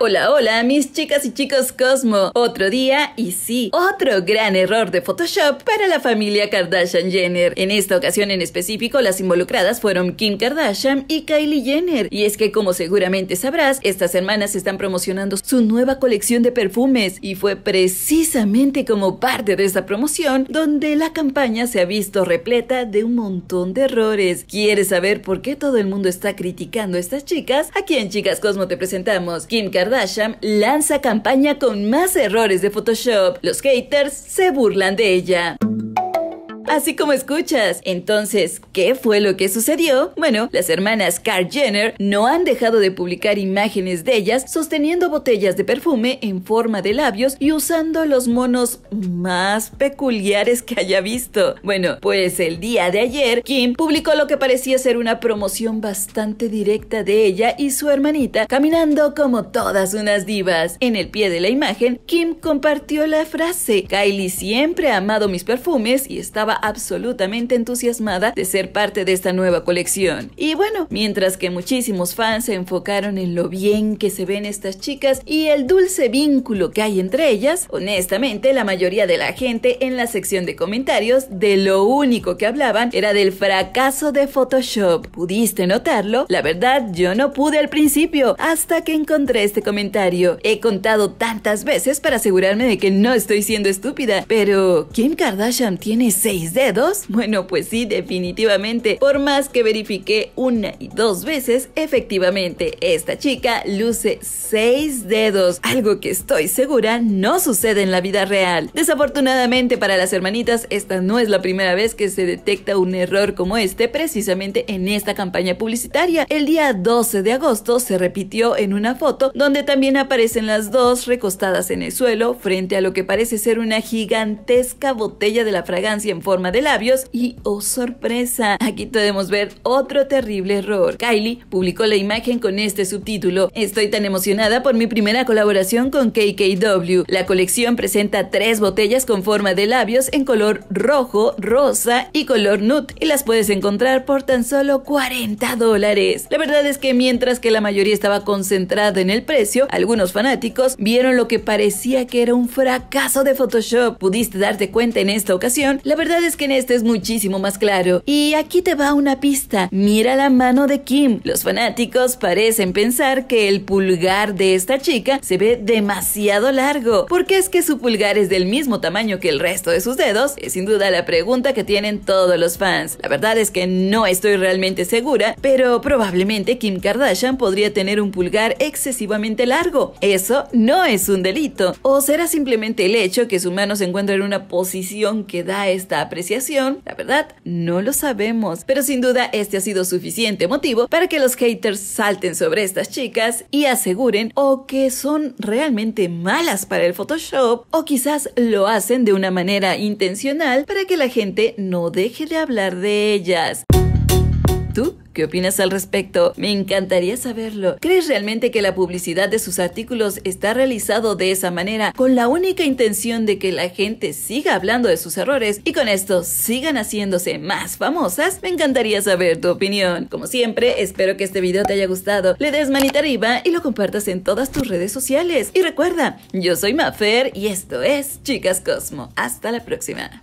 Hola, hola, mis chicas y chicos Cosmo. Otro día y sí, otro gran error de Photoshop para la familia Kardashian Jenner. En esta ocasión en específico, las involucradas fueron Kim Kardashian y Kylie Jenner. Y es que, como seguramente sabrás, estas hermanas están promocionando su nueva colección de perfumes y fue precisamente como parte de esta promoción donde la campaña se ha visto repleta de un montón de errores. ¿Quieres saber por qué todo el mundo está criticando a estas chicas? Aquí en Chicas Cosmo te presentamos Kim Kardashian Dasham lanza campaña con más errores de Photoshop. Los haters se burlan de ella así como escuchas. Entonces, ¿qué fue lo que sucedió? Bueno, las hermanas Kar Jenner no han dejado de publicar imágenes de ellas sosteniendo botellas de perfume en forma de labios y usando los monos más peculiares que haya visto. Bueno, pues el día de ayer, Kim publicó lo que parecía ser una promoción bastante directa de ella y su hermanita caminando como todas unas divas. En el pie de la imagen, Kim compartió la frase, Kylie siempre ha amado mis perfumes y estaba absolutamente entusiasmada de ser parte de esta nueva colección. Y bueno, mientras que muchísimos fans se enfocaron en lo bien que se ven estas chicas y el dulce vínculo que hay entre ellas, honestamente la mayoría de la gente en la sección de comentarios de lo único que hablaban era del fracaso de Photoshop. ¿Pudiste notarlo? La verdad yo no pude al principio hasta que encontré este comentario. He contado tantas veces para asegurarme de que no estoy siendo estúpida, pero Kim Kardashian tiene seis dedos? Bueno, pues sí, definitivamente. Por más que verifique una y dos veces, efectivamente esta chica luce seis dedos, algo que estoy segura no sucede en la vida real. Desafortunadamente para las hermanitas, esta no es la primera vez que se detecta un error como este precisamente en esta campaña publicitaria. El día 12 de agosto se repitió en una foto donde también aparecen las dos recostadas en el suelo frente a lo que parece ser una gigantesca botella de la fragancia en forma de labios y, oh sorpresa, aquí podemos ver otro terrible error. Kylie publicó la imagen con este subtítulo. Estoy tan emocionada por mi primera colaboración con KKW. La colección presenta tres botellas con forma de labios en color rojo, rosa y color nude y las puedes encontrar por tan solo 40 dólares. La verdad es que mientras que la mayoría estaba concentrada en el precio, algunos fanáticos vieron lo que parecía que era un fracaso de Photoshop. Pudiste darte cuenta en esta ocasión. La verdad es que en este es muchísimo más claro. Y aquí te va una pista. Mira la mano de Kim. Los fanáticos parecen pensar que el pulgar de esta chica se ve demasiado largo. ¿Por qué es que su pulgar es del mismo tamaño que el resto de sus dedos? Es sin duda la pregunta que tienen todos los fans. La verdad es que no estoy realmente segura, pero probablemente Kim Kardashian podría tener un pulgar excesivamente largo. Eso no es un delito. ¿O será simplemente el hecho que su mano se encuentra en una posición que da esta apreciación? La verdad, no lo sabemos, pero sin duda este ha sido suficiente motivo para que los haters salten sobre estas chicas y aseguren o que son realmente malas para el Photoshop o quizás lo hacen de una manera intencional para que la gente no deje de hablar de ellas. ¿Tú? ¿Qué opinas al respecto? Me encantaría saberlo. ¿Crees realmente que la publicidad de sus artículos está realizado de esa manera con la única intención de que la gente siga hablando de sus errores y con esto sigan haciéndose más famosas? Me encantaría saber tu opinión. Como siempre, espero que este video te haya gustado, le des manita arriba y lo compartas en todas tus redes sociales. Y recuerda, yo soy Mafer y esto es Chicas Cosmo. Hasta la próxima.